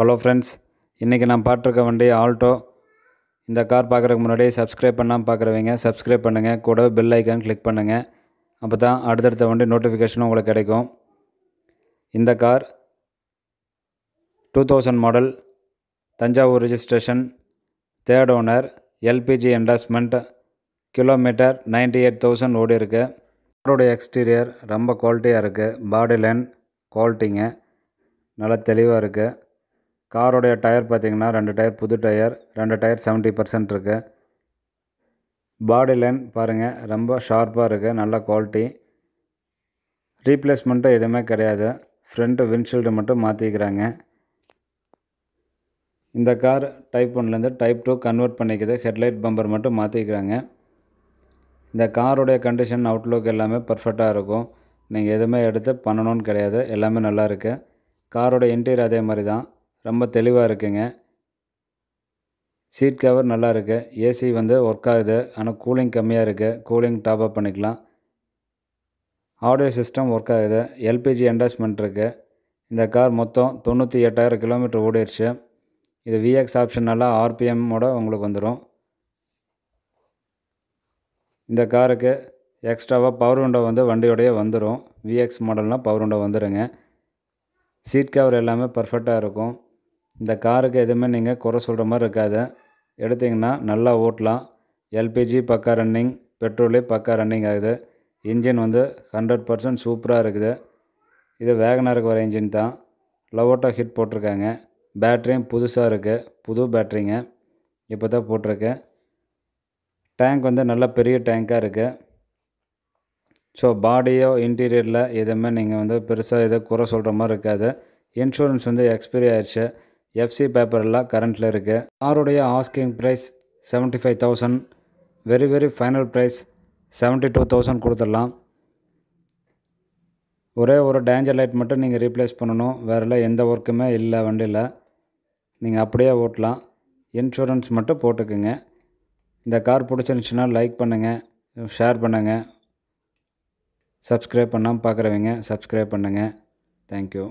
hello friends இன்றைக்கி நான் பாட்டிருக்க வண்டி ஆல்டோ இந்த கார் பார்க்குறதுக்கு முன்னாடி சப்ஸ்கிரைப் பண்ணாமல் பார்க்குறவங்க சப்ஸ்கிரைப் பண்ணுங்கள் கூட பெல் ஐக்கான் கிளிக் பண்ணுங்கள் அப்போ தான் அடுத்தடுத்த வண்டி நோட்டிஃபிகேஷனும் உங்களுக்கு கிடைக்கும் இந்த car two thousand model Thanjavur registration third owner LPG endorsement kilometre ninety eight thousand ஓடி இருக்குது காரோடைய எக்ஸ்டீரியர் ரொம்ப குவாலிட்டியாக இருக்குது பாடி லைன் குவாலிட்டிங்க நல்லா தெளிவாக இருக்குது காரோடைய டயர் பார்த்திங்கன்னா ரெண்டு டயர் புது டயர் ரெண்டு டயர் செவன்ட்டி பர்சன்ட் இருக்குது பாடி லைன் பாருங்கள் ரொம்ப ஷார்ப்பாக இருக்குது நல்ல குவாலிட்டி ரீப்ளேஸ்மெண்ட்டும் எதுவுமே கிடையாது ஃப்ரண்ட்டு விண்ட்ஷீல்டு மட்டும் மாற்றிக்கிறாங்க இந்த கார் டைப் ஒன்லேருந்து டைப் டூ கன்வெர்ட் பண்ணிக்கிது ஹெட்லைட் பம்பர் மட்டும் மாற்றிக்கிறாங்க இந்த காரோடைய கண்டிஷன் அவுட்லுக் எல்லாமே பர்ஃபெக்டாக இருக்கும் நீங்கள் எதுவுமே எடுத்து பண்ணணும்னு கிடையாது எல்லாமே நல்லா இருக்குது காரோடய இன்டீரியர் அதே மாதிரி தான் ரொம்ப தெளிவாக இருக்குங்க சீட் கவர் நல்லா இருக்குது ஏசி வந்து ஒர்க் ஆகுது ஆனால் கூலிங் கம்மியாக இருக்குது கூலிங் டாப் அப் பண்ணிக்கலாம் ஆடியோ சிஸ்டம் ஒர்க் ஆகுது எல்பிஜி அண்டாஸ்மெண்ட் இருக்குது இந்த கார் மொத்தம் தொண்ணூற்றி எட்டாயிரம் கிலோமீட்டர் ஓடிடுச்சு இது விஎக்ஸ் ஆப்ஷனால் ஆர்பிஎம்மோட உங்களுக்கு வந்துடும் இந்த காருக்கு எக்ஸ்ட்ராவாக பவர் விண்டோ வந்து வண்டியோடைய வந்துடும் விஎக்ஸ் மாடல்னால் பவர் விண்டோ வந்துடுங்க சீட் கவர் எல்லாமே பர்ஃபெக்டாக இருக்கும் இந்த காருக்கு எதுவுமே நீங்கள் குறை சொல்கிற மாதிரி இருக்காது எடுத்திங்கன்னா நல்லா ஓட்டலாம் எல்பிஜி பக்கா ரன்னிங் பெட்ரோலே பக்கா ரன்னிங் ஆகுது இன்ஜின் வந்து ஹண்ட்ரட் பர்சன்ட் சூப்பராக இருக்குது இது இருக்க வர இன்ஜின் தான் லவோட்டோ ஹிட் போட்டிருக்காங்க பேட்ரியும் புதுசாக இருக்குது புது பேட்ரிங்க இப்போ தான் போட்டிருக்கு டேங்க் வந்து நல்ல பெரிய டேங்காக இருக்குது ஸோ பாடியோ இன்டீரியரில் எதுவுமே நீங்கள் வந்து பெருசாக எதோ குறை சொல்கிற மாதிரி இருக்காது இன்சூரன்ஸ் வந்து எக்ஸ்பைரி ஆயிடுச்சு எஃப்சி பேப்பரில் கரண்ட்டில் இருக்குது காருடைய asking price seventy five thousand very very final price seventy two thousand கொடுத்துடலாம் ஒரே ஒரு டேஞ்சர் லைட் மட்டும் நீங்கள் ரீப்ளேஸ் பண்ணணும் வேறு எந்த ஒர்க்குமே இல்லை வண்டியில் நீங்கள் அப்படியே ஓட்டலாம் இன்சூரன்ஸ் மட்டும் போட்டுக்குங்க இந்த கார் பிடிச்சிருந்துச்சுன்னா லைக் பண்ணுங்கள் ஷேர் பண்ணுங்கள் சப்ஸ்கிரைப் பண்ணாமல் பார்க்குறவங்க சப்ஸ்கிரைப் பண்ணுங்கள் தேங்க்யூ